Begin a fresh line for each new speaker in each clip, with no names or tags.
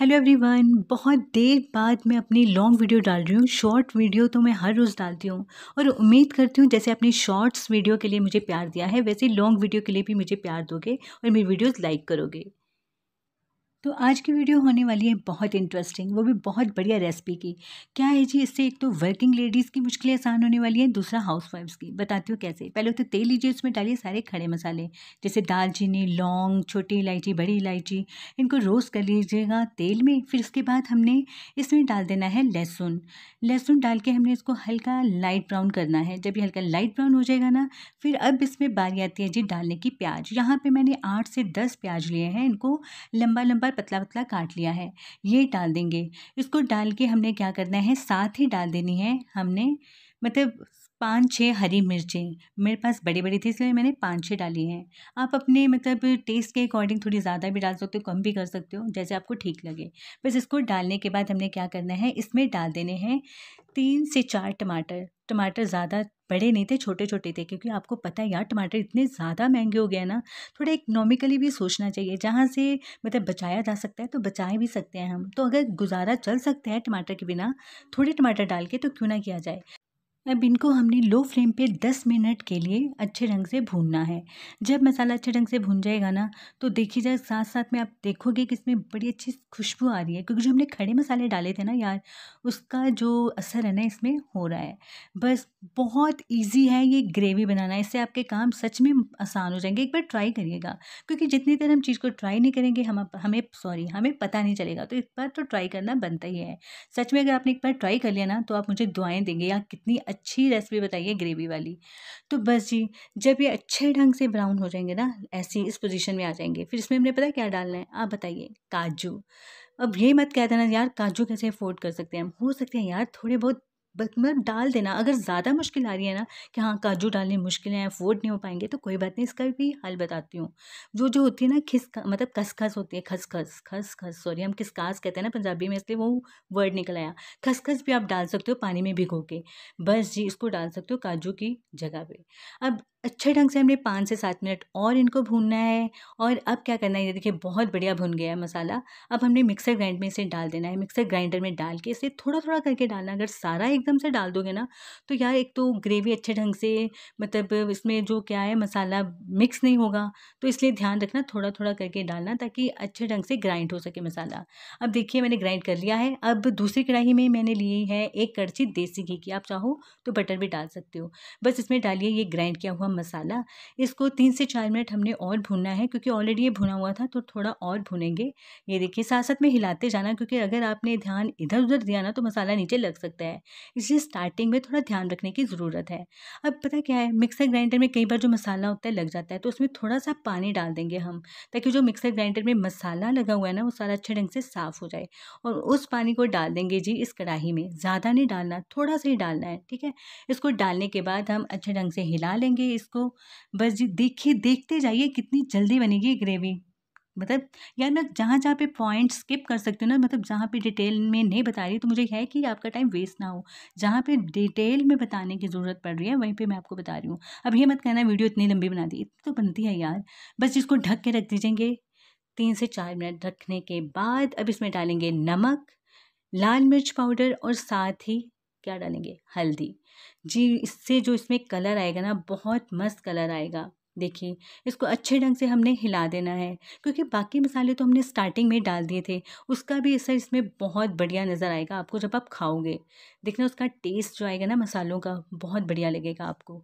hello everyone बहुत देर बाद मैं अपनी लॉन्ग वीडियो डाल रही हूँ शॉर्ट वीडियो तो मैं हर रोज़ डालती हूँ और उम्मीद करती हूँ जैसे आपने शॉर्ट्स वीडियो के लिए मुझे प्यार दिया है वैसे लॉन्ग वीडियो के लिए भी मुझे प्यार दोगे और मेरी वीडियोस लाइक करोगे तो आज की वीडियो होने वाली है बहुत इंटरेस्टिंग वो भी बहुत बढ़िया रेसिपी की क्या है जी इससे एक तो वर्किंग लेडीज़ की मुश्किलें आसान होने वाली हैं दूसरा हाउस वाइफ्स की बताती हूँ कैसे पहले तो तेल लीजिए उसमें डालिए सारे खड़े मसाले जैसे दालचीनी लौंग छोटी इलायची बड़ी इलायची इनको रोस्ट कर लीजिएगा तेल में फिर उसके बाद हमने इसमें डाल देना है लहसुन लहसुन डाल के हमने इसको हल्का लाइट ब्राउन करना है जब ये हल्का लाइट ब्राउन हो जाएगा ना फिर अब इसमें बारी आती है जी डालने की प्याज यहाँ पर मैंने आठ से दस प्याज लिए हैं इनको लंबा लंबा पतला पतला काट लिया है ये डाल देंगे इसको डाल के हमने क्या करना है साथ ही डाल देनी है हमने मतलब पाँच छः हरी मिर्चें मेरे पास बड़ी बड़ी थी इसलिए मैंने पाँच छः डाली हैं आप अपने मतलब टेस्ट के अकॉर्डिंग थोड़ी ज़्यादा भी डाल सकते हो कम भी कर सकते हो जैसे आपको ठीक लगे बस इसको डालने के बाद हमने क्या करना है इसमें डाल देने हैं तीन से चार टमाटर टमाटर ज़्यादा बड़े नहीं थे छोटे छोटे थे क्योंकि आपको पता है यार टमाटर इतने ज़्यादा महंगे हो गए ना थोड़ा इकनॉमिकली भी सोचना चाहिए जहाँ से मतलब बचाया जा सकता है तो बचा भी सकते हैं हम तो अगर गुजारा चल सकता है टमाटर के बिना थोड़े टमाटर डाल के तो क्यों ना किया जाए अब इनको हमने लो फ्लेम पे 10 मिनट के लिए अच्छे ढंग से भूनना है जब मसाला अच्छे ढंग से भून जाएगा ना तो जाए साथ साथ में आप देखोगे कि इसमें बड़ी अच्छी खुशबू आ रही है क्योंकि जो हमने खड़े मसाले डाले थे ना यार उसका जो असर है ना इसमें हो रहा है बस बहुत ईजी है ये ग्रेवी बनाना इससे आपके काम सच में आसान हो जाएंगे एक बार ट्राई करिएगा क्योंकि जितनी देर हम चीज़ को ट्राई नहीं करेंगे हम हमें सॉरी हमें पता नहीं चलेगा तो एक बार तो ट्राई करना बनता ही है सच में अगर आपने एक बार ट्राई कर लिया ना तो आप मुझे दुआएँ देंगे या कितनी अच्छी रेसिपी बताइए ग्रेवी वाली तो बस जी जब ये अच्छे ढंग से ब्राउन हो जाएंगे ना ऐसी इस पोजीशन में आ जाएंगे फिर इसमें हमने पता क्या डालना है आप बताइए काजू अब ये मत कह देना यार काजू कैसे अफोर्ड कर सकते हैं हम हो सकते हैं यार थोड़े बहुत बल्कि मतलब डाल देना अगर ज़्यादा मुश्किल आ रही है ना कि हाँ काजू डालने मुश्किल है अफोर्ड नहीं हो पाएंगे तो कोई बात नहीं इसका भी हल बताती हूँ जो जो होती है ना खिस मतलब खसखस होती है खसखस खसखस सॉरी हम खिसकास कहते हैं ना पंजाबी में इसलिए वो वर्ड निकल आया खसखस भी आप डाल सकते हो पानी में भिगो के बस जी इसको डाल सकते हो काजू की जगह पर अब अच्छे ढंग से हमने पाँच से सात मिनट और इनको भूनना है और अब क्या करना है ये देखिए बहुत बढ़िया भुन गया है मसाला अब हमने मिक्सर ग्राइंड में इसे डाल देना है मिक्सर ग्राइंडर में डाल के इसे थोड़ा थोड़ा करके डालना अगर सारा एकदम से डाल दोगे ना तो यार एक तो ग्रेवी अच्छे ढंग से मतलब इसमें जो क्या है मसाला मिक्स नहीं होगा तो इसलिए ध्यान रखना थोड़ा थोड़ा करके डालना ताकि अच्छे ढंग से ग्राइंड हो सके मसाला अब देखिए मैंने ग्राइंड कर लिया है अब दूसरी कढ़ाई में मैंने ली है एक कड़छी देसी घी की आप चाहो तो बटर भी डाल सकते हो बस इसमें डालिए ये ग्राइंड किया हुआ मसाला इसको तीन से चार मिनट हमने और भूनना है क्योंकि ऑलरेडी ये भुना हुआ था तो थोड़ा और भुनेंगे ये देखिए साथ साथ में हिलाते जाना क्योंकि अगर आपने ध्यान इधर उधर दिया ना तो मसाला नीचे लग सकता है इसलिए स्टार्टिंग में थोड़ा ध्यान रखने की ज़रूरत है अब पता क्या है मिक्सर ग्राइंडर में कई बार जो मसाला होता है लग जाता है तो उसमें थोड़ा सा पानी डाल देंगे हम ताकि जो मिक्सर ग्राइंडर में मसाला लगा हुआ है ना वो सारा अच्छे ढंग से साफ़ हो जाए और उस पानी को डाल देंगे जी इस कढ़ाही में ज़्यादा नहीं डालना थोड़ा सा ही डालना है ठीक है इसको डालने के बाद हम अच्छे ढंग से हिला लेंगे इस इसको बस जी देखिए देखते जाइए कितनी जल्दी बनेगी ग्रेवी मतलब यार ना जहाँ जहाँ पे पॉइंट स्किप कर सकते हो ना मतलब जहाँ पे डिटेल में नहीं बता रही तो मुझे है कि आपका टाइम वेस्ट ना हो जहाँ पे डिटेल में बताने की ज़रूरत पड़ रही है वहीं पे मैं आपको बता रही हूँ अब ये मत कहना वीडियो इतनी लंबी बना दी इतनी तो बनती है यार बस इसको ढक के रख दीजिएंगे तीन से चार मिनट रखने के बाद अब इसमें डालेंगे नमक लाल मिर्च पाउडर और साथ ही क्या डालेंगे हल्दी जी इससे जो इसमें कलर आएगा ना बहुत मस्त कलर आएगा देखिए इसको अच्छे ढंग से हमने हिला देना है क्योंकि बाकी मसाले तो हमने स्टार्टिंग में डाल दिए थे उसका भी असर इसमें बहुत बढ़िया नज़र आएगा आपको जब आप खाओगे देखना उसका टेस्ट जो आएगा ना मसालों का बहुत बढ़िया लगेगा आपको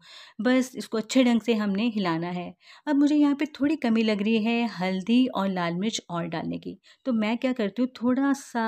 बस इसको अच्छे ढंग से हमने हिलाना है अब मुझे यहाँ पे थोड़ी कमी लग रही है हल्दी और लाल मिर्च और डालने की तो मैं क्या करती हूँ थोड़ा सा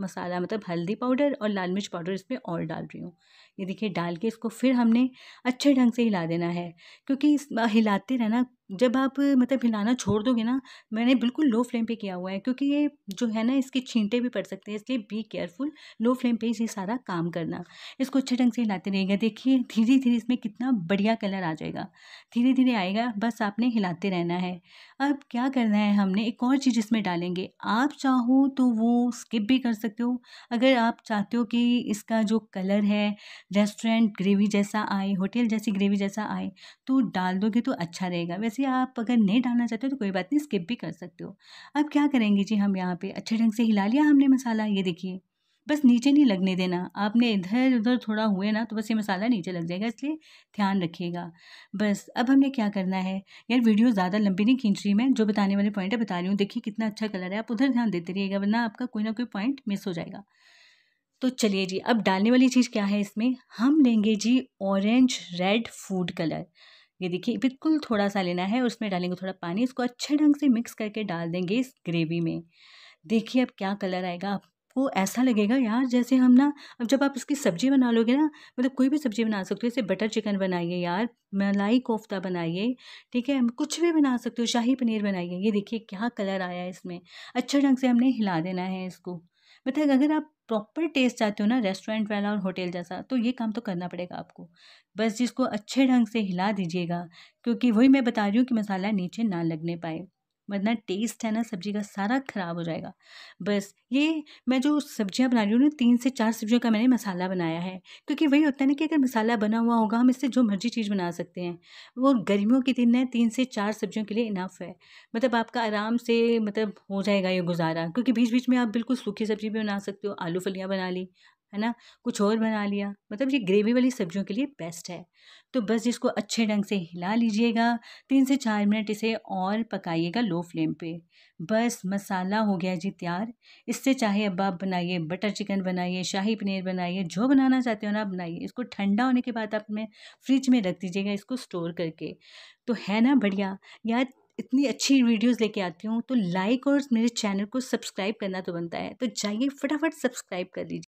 मसाला मतलब हल्दी पाउडर और लाल मिर्च पाउडर इसमें और डाल रही हूँ ये देखिए डाल के इसको फिर हमने अच्छे ढंग से हिला देना है क्योंकि हिलाते रहना जब आप मतलब हिलाना छोड़ दोगे ना मैंने बिल्कुल लो फ्लेम पे किया हुआ है क्योंकि ये जो है ना इसके छींटे भी पड़ सकते हैं इसलिए बी केयरफुल लो फ्लेम पे ही सारा काम करना इसको अच्छे ढंग से हिलाते रहिएगा देखिए धीरे धीरे इसमें कितना बढ़िया कलर आ जाएगा धीरे धीरे आएगा बस आपने हिलाते रहना है अब क्या करना है हमने एक और चीज़ इसमें डालेंगे आप चाहो तो वो स्किप भी कर सकते हो अगर आप चाहते हो कि इसका जो कलर है रेस्टोरेंट ग्रेवी जैसा आए होटल जैसी ग्रेवी जैसा आए तो डाल दोगे तो अच्छा रहेगा वैसे वैसे आप अगर नहीं डालना चाहते हो तो कोई बात नहीं स्किप भी कर सकते हो अब क्या करेंगे जी हम यहाँ पे अच्छे ढंग से हिला लिया हमने मसाला ये देखिए बस नीचे नहीं लगने देना आपने इधर उधर थोड़ा हुए ना तो बस ये मसाला नीचे लग जाएगा इसलिए ध्यान रखिएगा बस अब हमने क्या करना है यार वीडियो ज़्यादा लंबी नहीं खींच रही मैं जो बताने वाले पॉइंट है बता रही हूँ देखिए कितना अच्छा कलर है आप उधर ध्यान देते रहिएगा वरना आपका कोई ना कोई पॉइंट मिस हो जाएगा तो चलिए जी अब डालने वाली चीज़ क्या है इसमें हम लेंगे जी ऑरेंज रेड फूड कलर ये देखिए बिल्कुल थोड़ा सा लेना है उसमें डालेंगे थोड़ा पानी इसको अच्छे ढंग से मिक्स करके डाल देंगे इस ग्रेवी में देखिए अब क्या कलर आएगा आपको ऐसा लगेगा यार जैसे हम ना अब जब आप इसकी सब्ज़ी बना लोगे ना मतलब कोई भी सब्ज़ी बना सकते हो जैसे बटर चिकन बनाइए यार मलाई कोफ्ता बनाइए ठीक है कुछ भी बना सकते हो शाही पनीर बनाइए ये देखिए क्या कलर आया है इसमें अच्छे ढंग से हमने हिला देना है इसको मतलब अगर आप प्रॉपर टेस्ट चाहते हो ना रेस्टोरेंट वाला और होटल जैसा तो ये काम तो करना पड़ेगा आपको बस जिसको अच्छे ढंग से हिला दीजिएगा क्योंकि वही मैं बता रही हूँ कि मसाला नीचे ना लगने पाए वरना टेस्ट है ना सब्जी का सारा ख़राब हो जाएगा बस ये मैं जो सब्जियां बना रही हूँ ना तीन से चार सब्जियों का मैंने मसाला बनाया है क्योंकि वही होता है ना कि अगर मसाला बना हुआ होगा हम इससे जो मर्जी चीज़ बना सकते हैं वो गर्मियों के दिन है तीन से चार सब्जियों के लिए इनफ है मतलब आपका आराम से मतलब हो जाएगा ये गुजारा क्योंकि बीच बीच में आप बिल्कुल सूखी सब्जी भी बना सकते हो आलू फलियाँ बना ली है ना कुछ और बना लिया मतलब ये ग्रेवी वाली सब्जियों के लिए बेस्ट है तो बस इसको अच्छे ढंग से हिला लीजिएगा तीन से चार मिनट इसे और पकाइएगा लो फ्लेम पे बस मसाला हो गया जी तैयार इससे चाहे अब आप बनाइए बटर चिकन बनाइए शाही पनीर बनाइए जो बनाना चाहते हो ना बनाइए इसको ठंडा होने के बाद आप में फ्रिज में रख दीजिएगा इसको स्टोर करके तो है ना बढ़िया यार इतनी अच्छी वीडियोस लेके आती हूँ तो लाइक और मेरे चैनल को सब्सक्राइब करना तो बनता है तो जाइए फटाफट सब्सक्राइब कर लीजिए